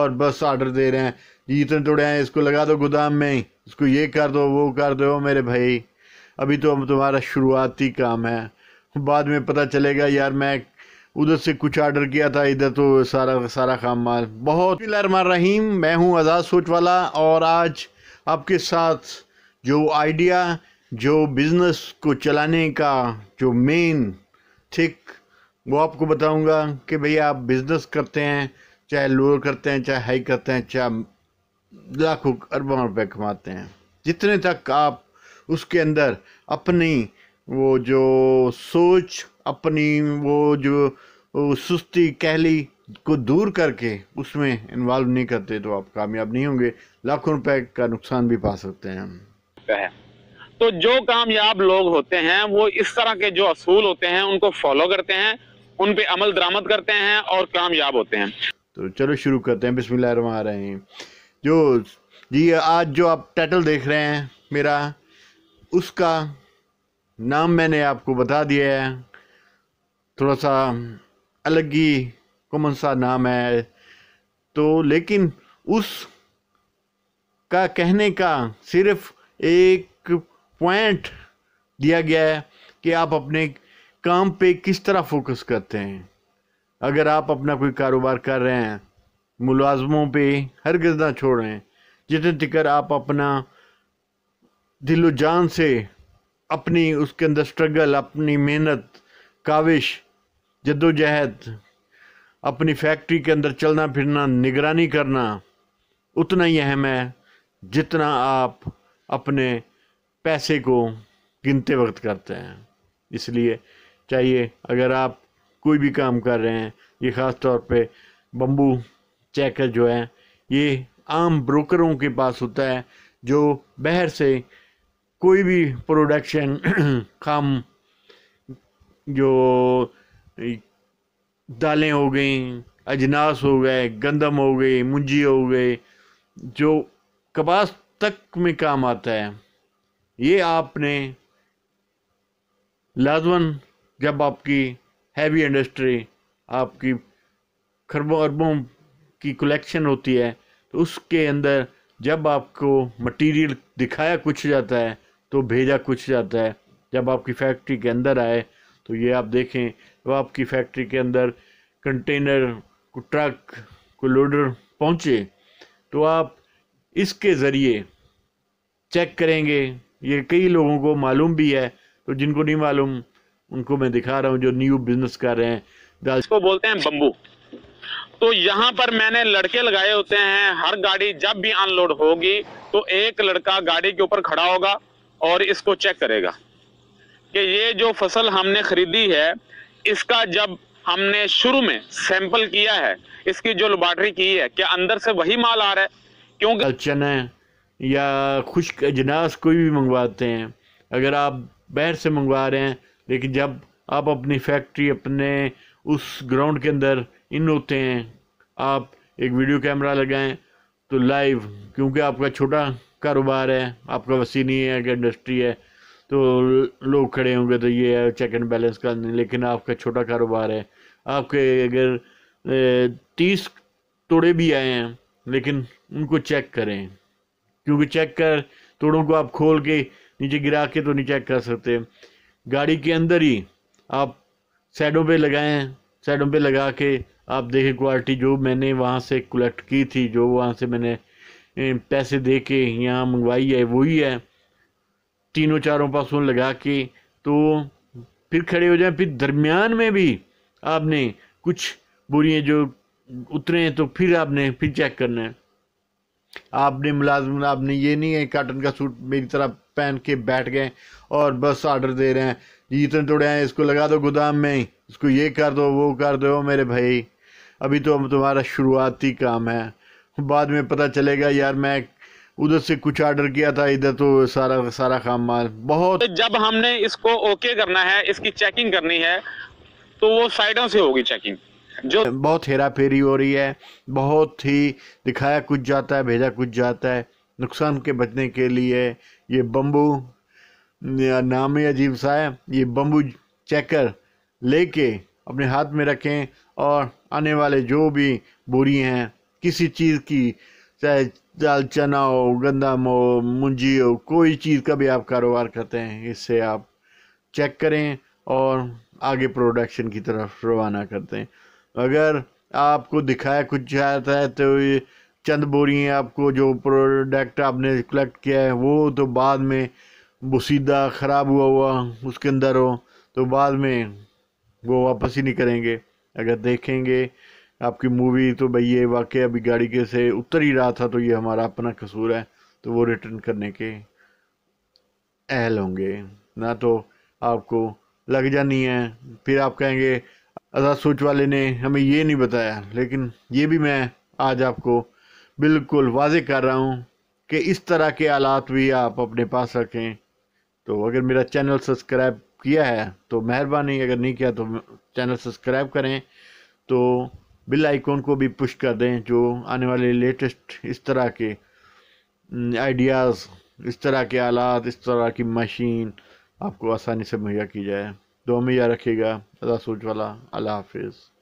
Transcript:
और बस ऑर्डर दे रहे हैं जी इतने तोड़े हैं इसको लगा दो गोदाम में इसको ये कर दो वो कर दो मेरे भाई अभी तो हम तुम्हारा शुरुआती काम है बाद में पता चलेगा यार मैं उधर से कुछ ऑर्डर किया था इधर तो सारा सारा काम माल बहुत रहीम मैं हूँ आज़ाद सोच वाला और आज आपके साथ जो आइडिया जो बिज़नेस को चलाने का जो मेन थिक वो आपको बताऊंगा कि भैया आप बिज़नेस करते हैं चाहे लोअर करते हैं चाहे हाई करते हैं चाहे लाखों अरबों रुपए कमाते हैं जितने तक आप उसके अंदर अपनी वो जो सोच अपनी वो जो सुस्ती कहली को दूर करके उसमें इन्वॉल्व नहीं करते तो आप कामयाब नहीं होंगे लाखों रुपए का नुकसान भी पा सकते हैं तो जो कामयाब लोग होते हैं वो इस तरह के जो असूल होते हैं उनको फॉलो करते हैं उन पे अमल दरामद करते हैं और कामयाब होते हैं तो चलो शुरू करते हैं बिस्मिल्लाह रहे हैं जो जी आज जो आप टाइटल देख रहे हैं मेरा उसका नाम मैंने आपको बता दिया है थोड़ा सा अलग ही कॉमन सा नाम है तो लेकिन उस का कहने का सिर्फ एक पॉइंट दिया गया है कि आप अपने काम पे किस तरह फोकस करते हैं अगर आप अपना कोई कारोबार कर रहे हैं मुलाजमों पे छोड़ रहे हैं जितने तिकर आप अपना दिलो जान से अपनी उसके अंदर स्ट्रगल अपनी मेहनत काविश जदोजहद अपनी फैक्ट्री के अंदर चलना फिरना निगरानी करना उतना ही अहम है जितना आप अपने पैसे को गिनते वक्त करते हैं इसलिए चाहिए अगर आप कोई भी काम कर रहे हैं ये ख़ास तौर पे बम्बू चेकर जो है ये आम ब्रोकरों के पास होता है जो बहर से कोई भी प्रोडक्शन काम जो दालें हो गई अजनास हो गए गंदम हो गई मुंजी हो गई जो कपास तक में काम आता है ये आपने लाजवन जब आपकी हैवी इंडस्ट्री आपकी खरबों अरबों की कलेक्शन होती है तो उसके अंदर जब आपको मटेरियल दिखाया कुछ जाता है तो भेजा कुछ जाता है जब आपकी फैक्ट्री के अंदर आए तो ये आप देखें जब तो आपकी फैक्ट्री के अंदर कंटेनर को ट्रक को लोडर पहुँचे तो आप इसके ज़रिए चेक करेंगे ये कई लोगों को मालूम भी है तो जिनको नहीं मालूम उनको मैं दिखा रहा हूँ जो न्यू बिजनेस कर रहे हैं इसको बोलते हैं बम्बू तो यहाँ पर मैंने लड़के लगाए होते हैं हर गाड़ी जब भी अनलोड होगी तो एक लड़का गाड़ी के ऊपर खड़ा होगा और इसको चेक करेगा कि ये जो फसल हमने खरीदी है इसका जब हमने शुरू में सैंपल किया है इसकी जो लेबॉर्ट्री की है क्या अंदर से वही माल आ रहा है क्योंकि चने या खुश्क अजनास कोई भी मंगवाते हैं अगर आप बाहर से मंगवा रहे हैं लेकिन जब आप अपनी फैक्ट्री अपने उस ग्राउंड के अंदर इन होते हैं आप एक वीडियो कैमरा लगाएं तो लाइव क्योंकि आपका छोटा कारोबार है आपका वसी नहीं है कि इंडस्ट्री है तो लोग खड़े होंगे तो ये है चेक एंड बैलेंस का नहीं लेकिन आपका छोटा कारोबार है आपके अगर तीस तोड़े भी आए हैं लेकिन उनको चेक करें क्योंकि चेक कर तोड़ों को आप खोल के नीचे गिरा के तो नहीं चेक कर सकते गाड़ी के अंदर ही आप साइडों पे लगाएं साइडों पे लगा के आप देखें क्वालिटी जो मैंने वहाँ से कलेक्ट की थी जो वहाँ से मैंने पैसे दे के यहाँ मंगवाई है वही है तीनों चारों पासों लगा के तो फिर खड़े हो जाएं फिर दरमियान में भी आपने कुछ बोरियाँ जो उतरे हैं तो फिर आपने फिर चेक करना है आपने मुलाजम आपने ये नहीं है काटन का सूट मेरी तरफ पहन के बैठ गए और बस ऑर्डर दे रहे हैं जी इतने टुड़े हैं इसको लगा दो गोदाम में ही इसको ये कर दो वो कर दो मेरे भाई अभी तो तुम्हारा शुरुआती काम है बाद में पता चलेगा यार मैं उधर से कुछ ऑर्डर किया था इधर तो सारा सारा काम माल बहुत तो जब हमने इसको ओके करना है इसकी चेकिंग करनी है तो वो साइडों से होगी चेकिंग जो बहुत हेरा फेरी हो रही है बहुत ही दिखाया कुछ जाता है भेजा कुछ जाता है नुकसान के बचने के लिए ये बम्बू नाम ही अजीब सा है ये बम्बू चेकर लेके अपने हाथ में रखें और आने वाले जो भी बोरी हैं किसी चीज़ की चाहे दाल चना हो गंदम हो मुंजी हो कोई चीज़ का भी आप कारोबार करते हैं इससे आप चेक करें और आगे प्रोडक्शन की तरफ रवाना करते हैं अगर आपको दिखाया कुछ आता है तो ये चंद बोरियाँ आपको जो प्रोडक्ट आपने कलेक्ट किया है वो तो बाद में बसीदा ख़राब हुआ हुआ उसके अंदर हो तो बाद में वो वापस ही नहीं करेंगे अगर देखेंगे आपकी मूवी तो भाई ये वाक़ अभी गाड़ी के से उतर ही रहा था तो ये हमारा अपना कसूर है तो वो रिटर्न करने के अहल होंगे ना तो आपको लग जानी है फिर आप कहेंगे आज़ाद सोच वाले ने हमें ये नहीं बताया लेकिन ये भी मैं आज आपको बिल्कुल वाज कर रहा हूँ कि इस तरह के आलात भी आप अपने पास रखें तो अगर मेरा चैनल सब्सक्राइब किया है तो मेहरबानी अगर नहीं किया तो चैनल सब्सक्राइब करें तो बिल आइकॉन को भी पुश कर दें जो आने वाले लेटेस्ट इस तरह के आइडियाज़ इस तरह के आलात इस तरह की मशीन आपको आसानी से मुहैया की जाए दो तो में या रखिएगा अदा सोच वाला अल्लाह हाफिज़